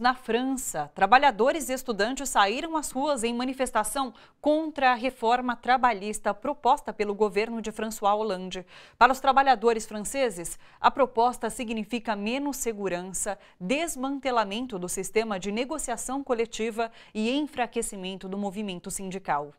Na França, trabalhadores e estudantes saíram às ruas em manifestação contra a reforma trabalhista proposta pelo governo de François Hollande. Para os trabalhadores franceses, a proposta significa menos segurança, desmantelamento do sistema de negociação coletiva e enfraquecimento do movimento sindical.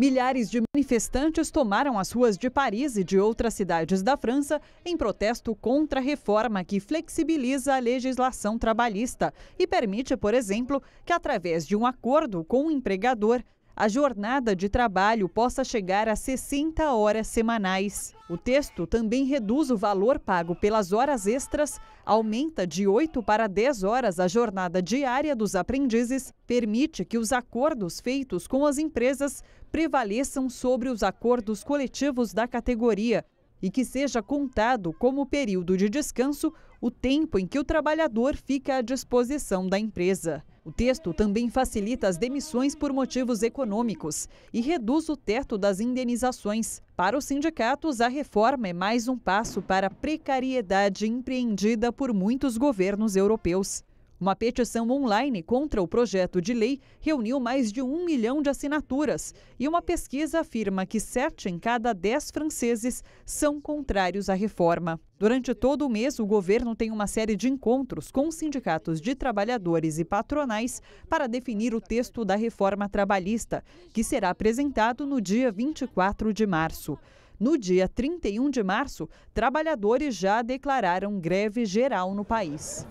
Milhares de manifestantes tomaram as ruas de Paris e de outras cidades da França em protesto contra a reforma que flexibiliza a legislação trabalhista e permite, por exemplo, que através de um acordo com o empregador a jornada de trabalho possa chegar a 60 horas semanais. O texto também reduz o valor pago pelas horas extras, aumenta de 8 para 10 horas a jornada diária dos aprendizes, permite que os acordos feitos com as empresas prevaleçam sobre os acordos coletivos da categoria e que seja contado como período de descanso o tempo em que o trabalhador fica à disposição da empresa. O texto também facilita as demissões por motivos econômicos e reduz o teto das indenizações. Para os sindicatos, a reforma é mais um passo para a precariedade empreendida por muitos governos europeus. Uma petição online contra o projeto de lei reuniu mais de um milhão de assinaturas e uma pesquisa afirma que sete em cada dez franceses são contrários à reforma. Durante todo o mês, o governo tem uma série de encontros com sindicatos de trabalhadores e patronais para definir o texto da reforma trabalhista, que será apresentado no dia 24 de março. No dia 31 de março, trabalhadores já declararam greve geral no país.